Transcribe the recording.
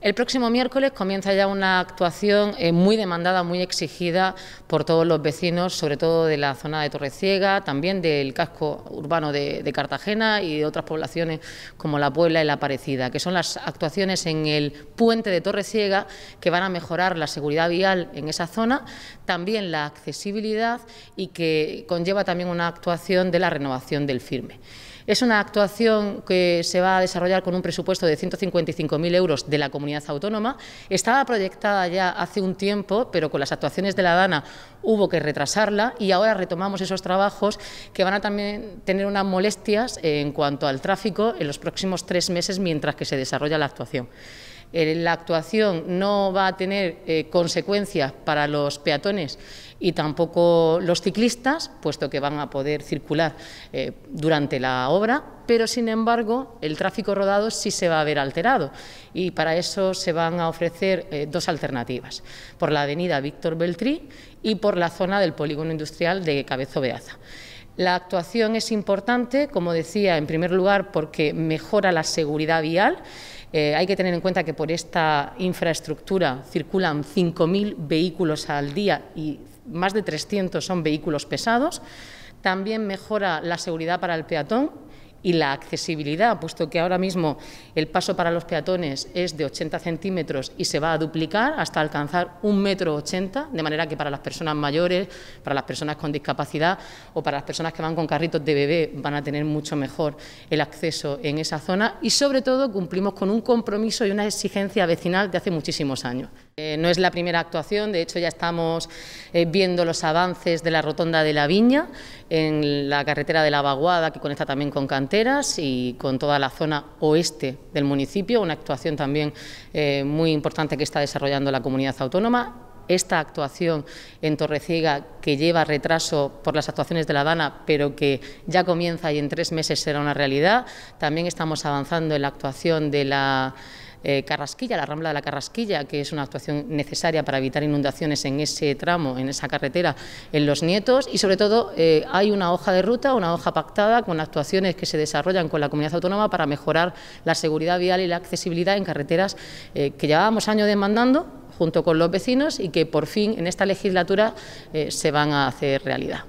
El próximo miércoles comienza ya una actuación eh, muy demandada, muy exigida por todos los vecinos, sobre todo de la zona de Torreciega, también del casco urbano de, Cartagena y de otras poblaciones como la Puebla y la Aparecida, que son las actuaciones en el puente de Torreciega que van a mejorar la seguridad vial en esa zona, también la accesibilidad y que conlleva también una actuación de la renovación del firme. Es una actuación que se va a desarrollar con un presupuesto de 155.000 euros de la comunidad autónoma. Estaba proyectada ya hace un tiempo, pero con las actuaciones de La DANA hubo que retrasarla y ahora retomamos esos trabajos que van a también tener unas molestias en cuanto al tráfico en los próximos tres meses mientras que se desarrolla la actuación. Eh, la actuación no va a tener eh, consecuencias para los peatones y tampoco los ciclistas, puesto que van a poder circular eh, durante la obra, pero sin embargo el tráfico rodado sí se va a ver alterado y para eso se van a ofrecer dos alternativas, por la avenida Víctor Beltrí y por la zona del polígono industrial de Cabezo Beaza. La actuación es importante, como decía, en primer lugar porque mejora la seguridad vial, eh, hay que tener en cuenta que por esta infraestructura circulan 5.000 vehículos al día y más de 300 son vehículos pesados. También mejora la seguridad para el peatón, y la accesibilidad, puesto que ahora mismo el paso para los peatones es de 80 centímetros y se va a duplicar hasta alcanzar un metro ochenta, de manera que para las personas mayores, para las personas con discapacidad o para las personas que van con carritos de bebé van a tener mucho mejor el acceso en esa zona y sobre todo cumplimos con un compromiso y una exigencia vecinal de hace muchísimos años. Eh, no es la primera actuación, de hecho ya estamos eh, viendo los avances de la rotonda de la Viña en la carretera de la Vaguada que conecta también con Cantón y con toda la zona oeste del municipio, una actuación también eh, muy importante que está desarrollando la comunidad autónoma esta actuación en Torreciega, que lleva retraso por las actuaciones de La DANA pero que ya comienza y en tres meses será una realidad. También estamos avanzando en la actuación de la eh, Carrasquilla, la Rambla de la Carrasquilla, que es una actuación necesaria para evitar inundaciones en ese tramo, en esa carretera, en Los Nietos. Y sobre todo eh, hay una hoja de ruta, una hoja pactada con actuaciones que se desarrollan con la comunidad autónoma para mejorar la seguridad vial y la accesibilidad en carreteras eh, que llevábamos años demandando junto con los vecinos y que por fin en esta legislatura se van a hacer realidad.